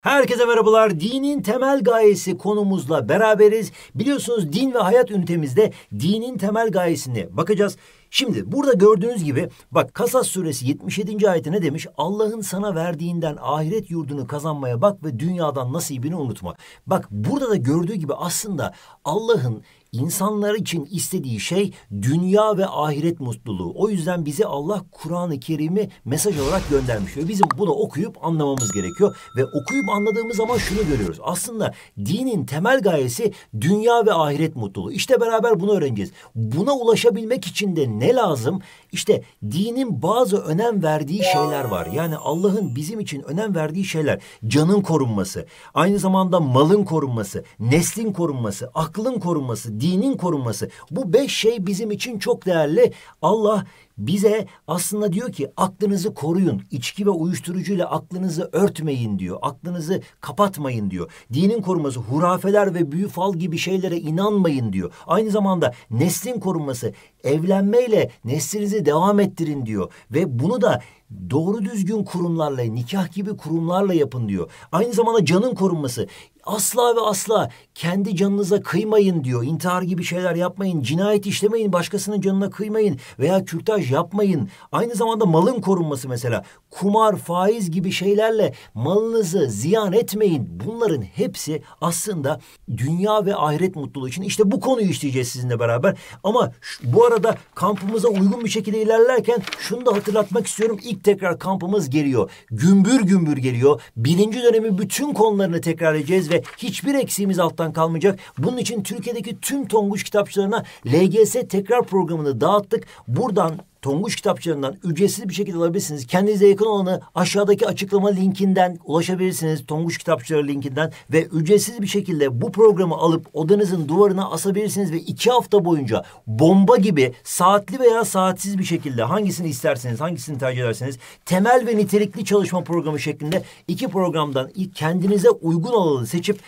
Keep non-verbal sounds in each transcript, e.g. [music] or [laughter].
Herkese merhabalar. Dinin temel gayesi konumuzla beraberiz. Biliyorsunuz din ve hayat ünitemizde dinin temel gayesine bakacağız. Şimdi burada gördüğünüz gibi bak Kasas suresi 77. ayette ne demiş? Allah'ın sana verdiğinden ahiret yurdunu kazanmaya bak ve dünyadan nasibini unutma. Bak burada da gördüğü gibi aslında Allah'ın İnsanlar için istediği şey dünya ve ahiret mutluluğu. O yüzden bize Allah Kur'an-ı Kerim'i mesaj olarak göndermiş ve bizim bunu okuyup anlamamız gerekiyor ve okuyup anladığımız zaman şunu görüyoruz. Aslında dinin temel gayesi dünya ve ahiret mutluluğu. İşte beraber bunu öğreneceğiz. Buna ulaşabilmek için de ne lazım? İşte dinin bazı önem verdiği şeyler var. Yani Allah'ın bizim için önem verdiği şeyler. Canın korunması, aynı zamanda malın korunması, neslin korunması, aklın korunması, dinin korunması. Bu beş şey bizim için çok değerli. Allah bize aslında diyor ki aklınızı koruyun. İçki ve uyuşturucuyla aklınızı örtmeyin diyor. Aklınızı kapatmayın diyor. Dinin korunması, hurafeler ve büyü fal gibi şeylere inanmayın diyor. Aynı zamanda neslin korunması, evlenmeyle neslinizi devam ettirin diyor. Ve bunu da Doğru düzgün kurumlarla, nikah gibi kurumlarla yapın diyor. Aynı zamanda canın korunması. Asla ve asla kendi canınıza kıymayın diyor. İntihar gibi şeyler yapmayın, cinayet işlemeyin, başkasının canına kıymayın veya kürtaj yapmayın. Aynı zamanda malın korunması mesela. Kumar, faiz gibi şeylerle malınızı ziyan etmeyin. Bunların hepsi aslında dünya ve ahiret mutluluğu için. İşte bu konuyu işleyeceğiz sizinle beraber. Ama şu, bu arada kampımıza uygun bir şekilde ilerlerken şunu da hatırlatmak istiyorum. İlk gelip tekrar kampımız geliyor. Gümbür gümbür geliyor. Birinci dönemin bütün konularını tekrar edeceğiz ve hiçbir eksiğimiz alttan kalmayacak. Bunun için Türkiye'deki tüm Tonguç kitapçılarına LGS tekrar programını dağıttık. Buradan Tonguç kitapçılarından ücretsiz bir şekilde alabilirsiniz. Kendinize yakın olanı aşağıdaki açıklama linkinden ulaşabilirsiniz. Tonguç kitapçıları linkinden ve ücretsiz bir şekilde bu programı alıp odanızın duvarına asabilirsiniz ve iki hafta boyunca bomba gibi saatli veya saatsiz bir şekilde hangisini isterseniz, hangisini tercih ederseniz temel ve nitelikli çalışma programı şeklinde iki programdan kendinize uygun olanı seçip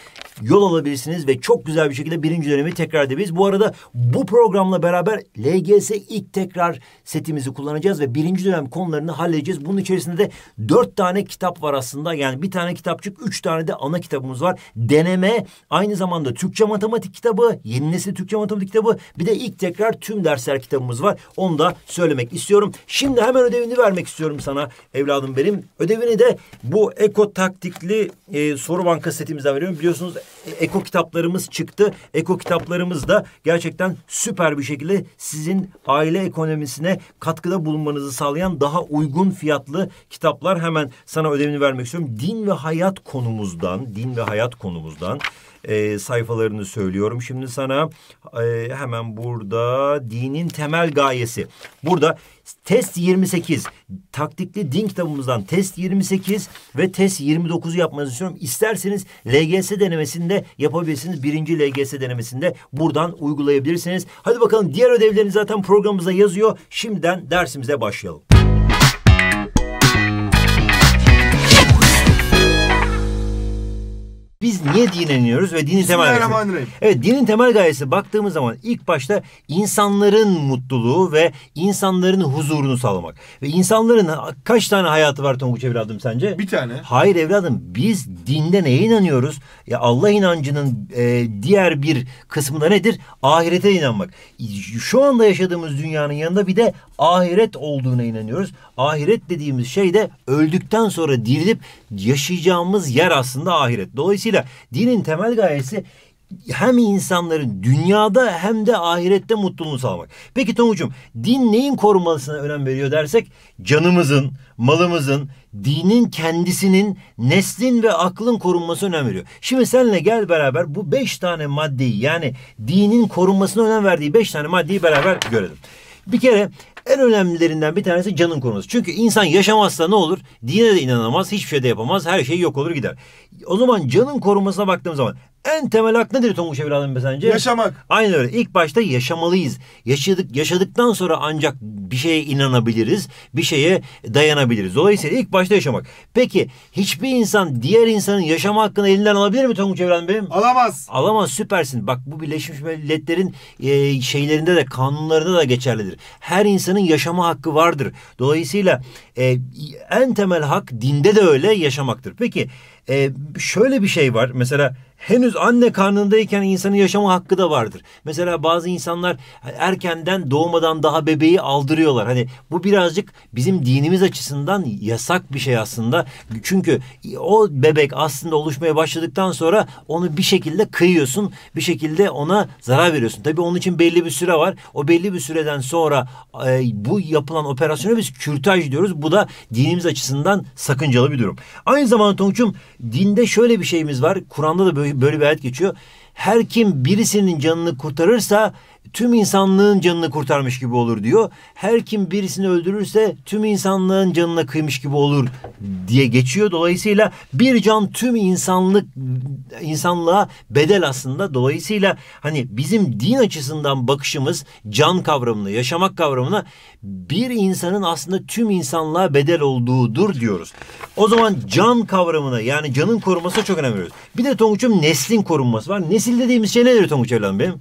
yol alabilirsiniz ve çok güzel bir şekilde birinci dönemi tekrar edebiliriz. Bu arada bu programla beraber LGS ilk tekrar seçim setimizi kullanacağız ve birinci dönem konularını halledeceğiz. Bunun içerisinde de dört tane kitap var aslında. Yani bir tane kitapçık, üç tane de ana kitabımız var. Deneme, aynı zamanda Türkçe matematik kitabı, yeni nesil Türkçe matematik kitabı, bir de ilk tekrar tüm dersler kitabımız var. Onu da söylemek istiyorum. Şimdi hemen ödevini vermek istiyorum sana evladım benim. Ödevini de bu Eko taktikli e, soru bankası setimizden veriyorum. Biliyorsunuz e, Eko kitaplarımız çıktı. Eko kitaplarımız da gerçekten süper bir şekilde sizin aile ekonomisine katkıda bulunmanızı sağlayan daha uygun fiyatlı kitaplar hemen sana ödevini vermek istiyorum. Din ve hayat konumuzdan, din ve hayat konumuzdan e, sayfalarını söylüyorum şimdi sana. E, hemen burada dinin temel gayesi. Burada test 28 taktikli din kitabımızdan test 28 ve test 29'u yapmanızı istiyorum. İsterseniz LGS denemesinde yapabilirsiniz. Birinci LGS denemesinde buradan uygulayabilirsiniz. Hadi bakalım diğer ödevlerini zaten programımıza yazıyor. Şimdiden dersimize başlayalım. Biz niye dine inanıyoruz ve dinin temel gayesi? Evet dinin temel gayesi baktığımız zaman ilk başta insanların mutluluğu ve insanların huzurunu sağlamak. Ve insanların kaç tane hayatı var Tonguç evladım sence? Bir tane. Hayır evladım biz dinde neye inanıyoruz? Ya Allah inancının e, diğer bir kısmı nedir? Ahirete inanmak. Şu anda yaşadığımız dünyanın yanında bir de ahiret olduğuna inanıyoruz. Ahiret dediğimiz şey de öldükten sonra dirilip yaşayacağımız yer aslında ahiret. Dolayısıyla dinin temel gayesi hem insanların dünyada hem de ahirette mutluluğunu sağlamak. Peki Tonguç'um din neyin korunmasına önem veriyor dersek canımızın, malımızın, dinin kendisinin, neslin ve aklın korunması önem veriyor. Şimdi senle gel beraber bu beş tane maddeyi yani dinin korunmasına önem verdiği beş tane maddeyi beraber görelim. Bir kere en önemlilerinden bir tanesi canın konusu. Çünkü insan yaşamazsa ne olur? Dine de inanamaz, hiçbir şey de yapamaz, her şey yok olur gider. O zaman canın korunmasına baktığım zaman en temel hak nedir Tonguç Evil Hanım sence? Yaşamak. Aynen öyle. İlk başta yaşamalıyız. Yaşadık, yaşadıktan sonra ancak bir şeye inanabiliriz. Bir şeye dayanabiliriz. Dolayısıyla ilk başta yaşamak. Peki hiçbir insan diğer insanın yaşama hakkını elinden alabilir mi Tonguç Evil Hanım? Alamaz. Alamaz süpersin. Bak bu Birleşmiş Milletler'in e, şeylerinde de kanunlarında da geçerlidir. Her insanın yaşama hakkı vardır. Dolayısıyla e, en temel hak dinde de öyle yaşamaktır. Peki e, şöyle bir şey var. Mesela henüz anne karnındayken insanın yaşama hakkı da vardır. Mesela bazı insanlar erkenden doğmadan daha bebeği aldırıyorlar. Hani bu birazcık bizim dinimiz açısından yasak bir şey aslında. Çünkü o bebek aslında oluşmaya başladıktan sonra onu bir şekilde kıyıyorsun. Bir şekilde ona zarar veriyorsun. Tabii onun için belli bir süre var. O belli bir süreden sonra e, bu yapılan operasyonu biz kürtaj diyoruz. Bu da dinimiz açısından sakıncalı bir durum. Aynı zamanda Tonguç'um dinde şöyle bir şeyimiz var. Kur'an'da da böyle böyle bir ayet geçiyor. Her kim birisinin canını kurtarırsa tüm insanlığın canını kurtarmış gibi olur diyor. Her kim birisini öldürürse tüm insanlığın canına kıymış gibi olur diye geçiyor. Dolayısıyla bir can tüm insanlık insanlığa bedel aslında. Dolayısıyla hani bizim din açısından bakışımız can kavramına, yaşamak kavramına bir insanın aslında tüm insanlığa bedel olduğudur diyoruz. O zaman can kavramına yani canın korunması çok önemli. Bir de Tonguç'un neslin korunması var. Nesil dediğimiz şey nedir Tonguç evladım Beyim?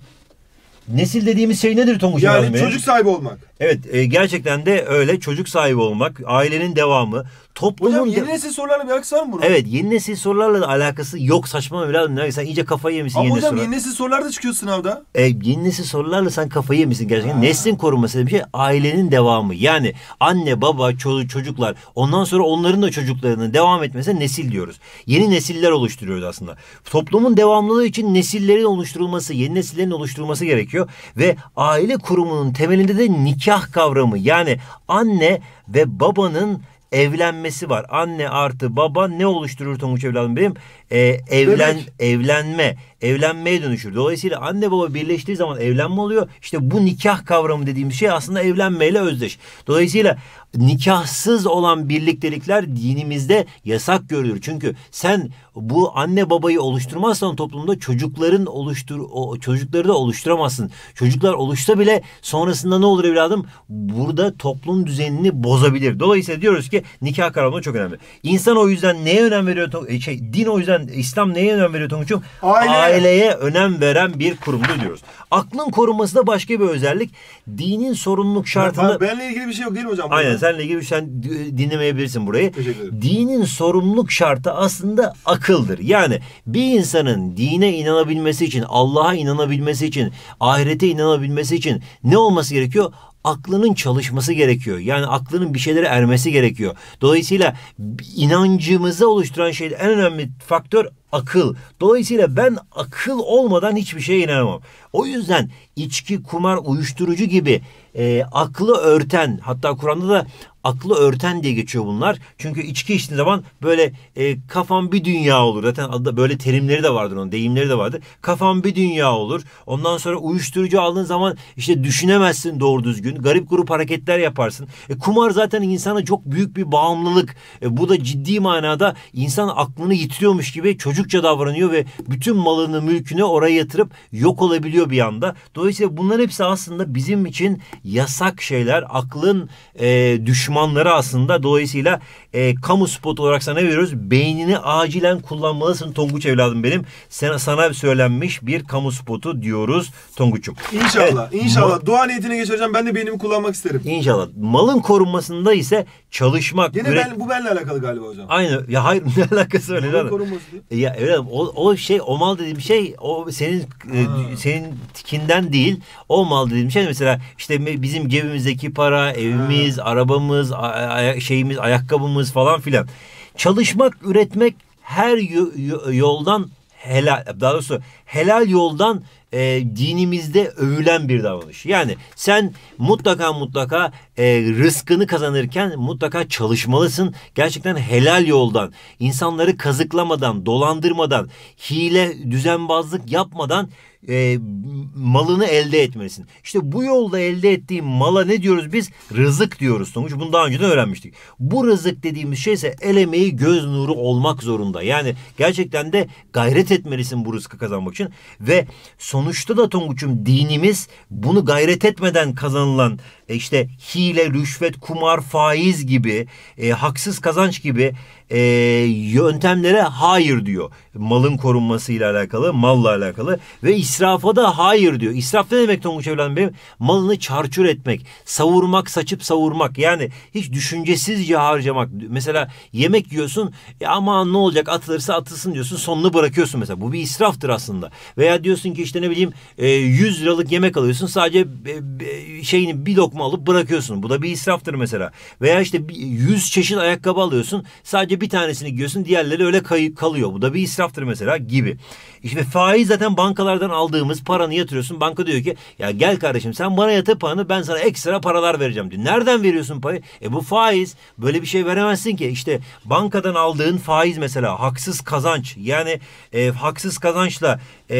Nesil dediğimiz şey nedir Tonguç Yani Nazım Bey? çocuk sahibi olmak. Evet e, gerçekten de öyle çocuk sahibi olmak, ailenin devamı, toplumun... Hocam yeni nesil sorularla bir alakası var mı bunun? Evet yeni nesil sorularla da alakası yok saçma evladım. Ne? Sen iyice kafayı yemişsin Ama yeni hocam nesil yeni nesil sorular da çıkıyor sınavda. E, yeni nesil sorularla sen kafayı yemişsin gerçekten. Ha. Neslin korunması bir şey ailenin devamı. Yani anne baba çocuk çocuklar ondan sonra onların da çocuklarının devam etmesi nesil diyoruz. Yeni nesiller oluşturuyoruz aslında. Toplumun devamlılığı için nesillerin oluşturulması, yeni nesillerin oluşturulması gerekiyor. Ve aile kurumunun temelinde de nikah kavramı. Yani anne ve babanın evlenmesi var. Anne artı baba ne oluşturur Tonguç evladım benim? e, evlen Demek. evlenme evlenmeye dönüşür. Dolayısıyla anne baba birleştiği zaman evlenme oluyor. İşte bu nikah kavramı dediğim şey aslında evlenmeyle özdeş. Dolayısıyla nikahsız olan birliktelikler dinimizde yasak görülür. Çünkü sen bu anne babayı oluşturmazsan toplumda çocukların oluştur o, çocukları da oluşturamazsın. Çocuklar oluşsa bile sonrasında ne olur evladım? Burada toplum düzenini bozabilir. Dolayısıyla diyoruz ki nikah kavramı çok önemli. İnsan o yüzden neye önem veriyor? Şey, din o yüzden zaten İslam neye önem veriyor Tonguç'um? Aile. Aileye önem veren bir kurumdu diyoruz. Aklın korunması da başka bir özellik. Dinin sorumluluk şartını... Ben, benle ilgili bir şey yok değil mi hocam? Aynen burada? seninle ilgili bir şey dinlemeyebilirsin burayı. Teşekkür ederim. Dinin sorumluluk şartı aslında akıldır. Yani bir insanın dine inanabilmesi için, Allah'a inanabilmesi için, ahirete inanabilmesi için ne olması gerekiyor? aklının çalışması gerekiyor. Yani aklının bir şeylere ermesi gerekiyor. Dolayısıyla inancımızı oluşturan şey en önemli faktör akıl. Dolayısıyla ben akıl olmadan hiçbir şeye inanamam. O yüzden içki, kumar, uyuşturucu gibi e, aklı örten hatta Kur'an'da da aklı örten diye geçiyor bunlar. Çünkü içki içtiğin zaman böyle e, kafan bir dünya olur. Zaten Adı böyle terimleri de vardır onun deyimleri de vardır. Kafan bir dünya olur. Ondan sonra uyuşturucu aldığın zaman işte düşünemezsin doğru düzgün. Garip grup hareketler yaparsın. E, kumar zaten insana çok büyük bir bağımlılık. E, bu da ciddi manada insan aklını yitiriyormuş gibi çocuk çocukça davranıyor ve bütün malını mülkünü oraya yatırıp yok olabiliyor bir anda. Dolayısıyla bunlar hepsi aslında bizim için yasak şeyler. Aklın e, düşmanları aslında. Dolayısıyla e, kamu spot olarak sana veriyoruz. Beynini acilen kullanmalısın Tonguç evladım benim. Sana, sana söylenmiş bir kamu spotu diyoruz Tonguç'um. İnşallah. Evet, inşallah. Dua niyetine geçireceğim. Ben de beynimi kullanmak isterim. İnşallah. Malın korunmasında ise çalışmak. Yine üret... ben, bu benimle alakalı galiba hocam. Aynen. Ya hayır [laughs] ne alakası öyle. Malın korunması diye. Ya evladım o, o şey o mal dediğim şey o senin e, senin tikinden değil. O mal dediğim şey mesela işte bizim cebimizdeki para, evimiz, ha. arabamız, şeyimiz, ayakkabımız çalıştığımız falan filan. Çalışmak, üretmek her yoldan helal, daha doğrusu helal yoldan e, dinimizde övülen bir davranış. Yani sen mutlaka mutlaka e, rızkını kazanırken mutlaka çalışmalısın. Gerçekten helal yoldan, insanları kazıklamadan, dolandırmadan, hile, düzenbazlık yapmadan e, malını elde etmelisin. İşte bu yolda elde ettiğim mala ne diyoruz biz? Rızık diyoruz sonuç. Bunu daha önceden öğrenmiştik. Bu rızık dediğimiz şey ise el emeği göz nuru olmak zorunda. Yani gerçekten de gayret etmelisin bu rızkı kazanmak için. Ve sonuçta da Tonguç'um dinimiz bunu gayret etmeden kazanılan e, işte hile, rüşvet, kumar, faiz gibi, e, haksız kazanç gibi e, yöntemlere hayır diyor. Malın korunmasıyla alakalı, malla alakalı ve israfa da hayır diyor. İsraf ne demek Tonguç Evladım Bey? Malını çarçur etmek, savurmak, saçıp savurmak. Yani hiç düşüncesizce harcamak. Mesela yemek yiyorsun e, aman ne olacak atılırsa atılsın diyorsun sonunu bırakıyorsun mesela. Bu bir israftır aslında. Veya diyorsun ki işte ne bileyim e, 100 liralık yemek alıyorsun sadece e, şeyini bir lokma alıp bırakıyorsun. Bu da bir israftır mesela. Veya işte 100 çeşit ayakkabı alıyorsun sadece bir tanesini giyiyorsun diğerleri öyle kayıp kalıyor. Bu da bir israftır mesela gibi. İşte faiz zaten bankalardan aldığımız paranı yatırıyorsun. Banka diyor ki ya gel kardeşim sen bana yatır paranı ben sana ekstra paralar vereceğim diyor. Nereden veriyorsun parayı? E bu faiz böyle bir şey veremezsin ki. İşte bankadan aldığın faiz mesela haksız kazanç yani e, haksız kazançla e,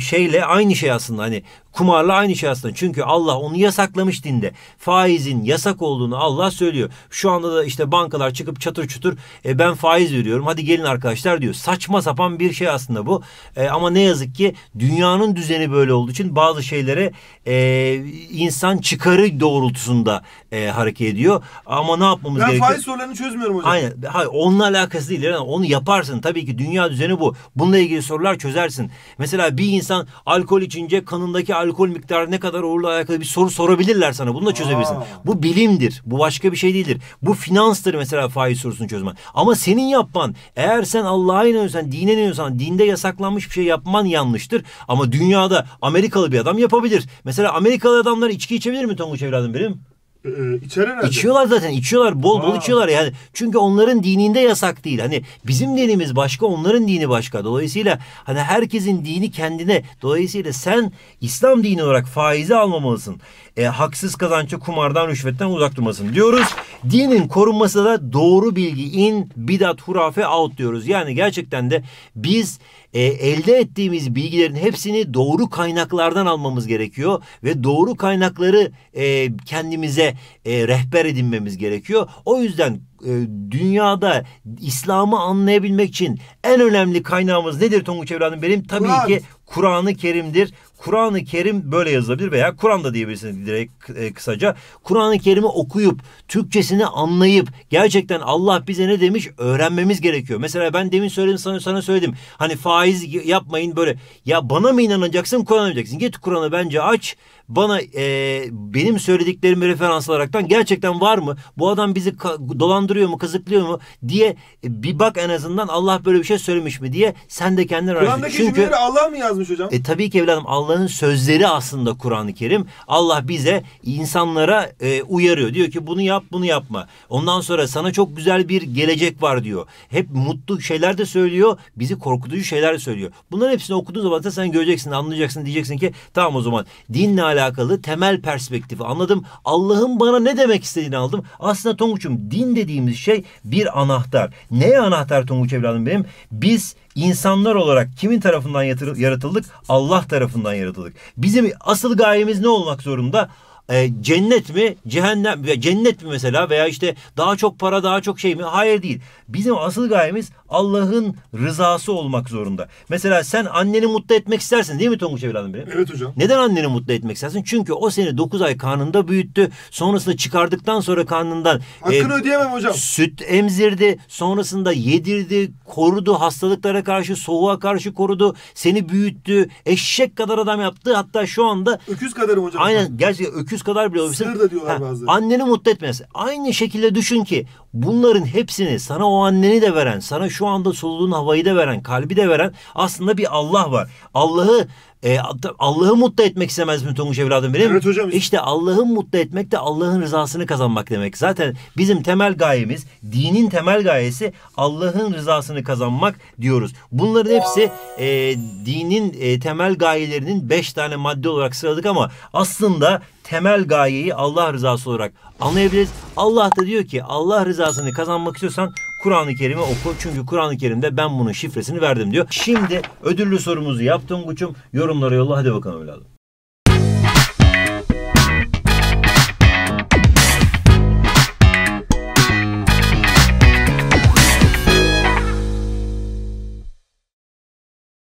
şeyle aynı şey aslında hani kumarla aynı şey aslında. Çünkü Allah onu yasaklamış dinde. Faizin yasak olduğunu Allah söylüyor. Şu anda da işte bankalar çıkıp çatır çutur e, ben faiz veriyorum hadi gelin arkadaşlar diyor. Saçma sapan bir şey aslında bu. E, ama ne yazık ki dünyanın düzeni böyle olduğu için bazı şeylere e, insan çıkarı doğrultusunda e, hareket ediyor. Ama ne yapmamız gerekiyor? Ben faiz sorularını çözmüyorum hocam. Aynen. Hayır, onunla alakası değil. Yani onu yaparsın. Tabii ki dünya düzeni bu. Bununla ilgili sorular çözersin. Mesela bir insan alkol içince kanındaki alkol miktarı ne kadar uğurla alakalı bir soru sorabilirler sana. Bunu da çözebilirsin. Aa. Bu bilimdir. Bu başka bir şey değildir. Bu finanstır mesela faiz sorusunu çözmen. Ama senin yapman eğer sen Allah'a inanıyorsan, dine inanıyorsan, dinde yasaklanmış bir şey yapman yanlıştır. Ama dünyada Amerikalı bir adam yapabilir. Mesela Amerikalı adamlar içki içebilir mi Tonguç evladım benim? Ee, e, İçiyorlar zaten içiyorlar bol Aa. bol içiyorlar yani. Çünkü onların dininde yasak değil. Hani bizim dinimiz başka onların dini başka. Dolayısıyla hani herkesin dini kendine. Dolayısıyla sen İslam dini olarak faizi almamalısın. E, haksız kazançta kumardan rüşvetten uzak durmasın diyoruz. Dinin korunması da doğru bilgi in bidat hurafe out diyoruz. Yani gerçekten de biz e, elde ettiğimiz bilgilerin hepsini doğru kaynaklardan almamız gerekiyor ve doğru kaynakları e, kendimize e, rehber edinmemiz gerekiyor. O yüzden e, dünyada İslam'ı anlayabilmek için en önemli kaynağımız nedir Tonguç evladım benim? Tabii Kur'an. ki Kur'an-ı Kerim'dir. Kur'an-ı Kerim böyle yazılabilir veya Kur'an da diyebilirsiniz direkt e, kısaca. Kur'an-ı Kerim'i okuyup, Türkçesini anlayıp gerçekten Allah bize ne demiş öğrenmemiz gerekiyor. Mesela ben demin söyledim sana, sana söyledim. Hani faiz yapmayın böyle. Ya bana mı inanacaksın, Kur'an'a inanacaksın. Git Kur'an'ı bence aç. Bana e, benim söylediklerimi referans alaraktan gerçekten var mı? Bu adam bizi dolandırıyor mu, kazıklıyor mu diye e, bir bak en azından Allah böyle bir şey söylemiş mi diye sen de kendin araştır. Kur'an'daki Çünkü, cümleleri Allah mı yazmış hocam? E tabii ki evladım Allah Allah'ın sözleri aslında Kur'an-ı Kerim. Allah bize insanlara e, uyarıyor. Diyor ki bunu yap bunu yapma. Ondan sonra sana çok güzel bir gelecek var diyor. Hep mutlu şeyler de söylüyor. Bizi korkutucu şeyler de söylüyor. Bunların hepsini okuduğun zaman da sen göreceksin anlayacaksın diyeceksin ki tamam o zaman dinle alakalı temel perspektifi anladım. Allah'ın bana ne demek istediğini aldım. Aslında Tonguç'um din dediğimiz şey bir anahtar. Ne anahtar Tonguç evladım benim? Biz insanlar olarak kimin tarafından yaratıldık? Allah tarafından yaratıldık. Bizim asıl gayemiz ne olmak zorunda? e, cennet mi cehennem mi, cennet mi mesela veya işte daha çok para daha çok şey mi? Hayır değil. Bizim asıl gayemiz Allah'ın rızası olmak zorunda. Mesela sen anneni mutlu etmek istersin değil mi Tonguç evladım benim? Evet hocam. Neden anneni mutlu etmek istersin? Çünkü o seni 9 ay karnında büyüttü. Sonrasında çıkardıktan sonra karnından e, Hakkını e, ödeyemem hocam. Süt emzirdi. Sonrasında yedirdi, korudu, hastalıklara karşı, soğuğa karşı korudu. Seni büyüttü. Eşek kadar adam yaptı. Hatta şu anda Öküz kadarım hocam. Aynen gerçekten öküz 500 kadar bile olabilir. Sır da diyorlar ha, bazen. Anneni mutlu etmez. Aynı şekilde düşün ki bunların hepsini sana o anneni de veren, sana şu anda soluduğun havayı da veren, kalbi de veren aslında bir Allah var. Allah'ı e, Allah'ı mutlu etmek istemez mi Tonguç evladım benim? Evet hocam. İşte Allah'ı mutlu etmek de Allah'ın rızasını kazanmak demek. Zaten bizim temel gayemiz, dinin temel gayesi Allah'ın rızasını kazanmak diyoruz. Bunların hepsi e, dinin e, temel gayelerinin beş tane madde olarak sıraladık ama aslında temel gayeyi Allah rızası olarak anlayabiliriz. Allah da diyor ki Allah rızasını kazanmak istiyorsan Kur'an-ı Kerim'i oku. Çünkü Kur'an-ı Kerim'de ben bunun şifresini verdim diyor. Şimdi ödüllü sorumuzu yaptım Guç'um. Yorumlara yolla hadi bakalım evladım.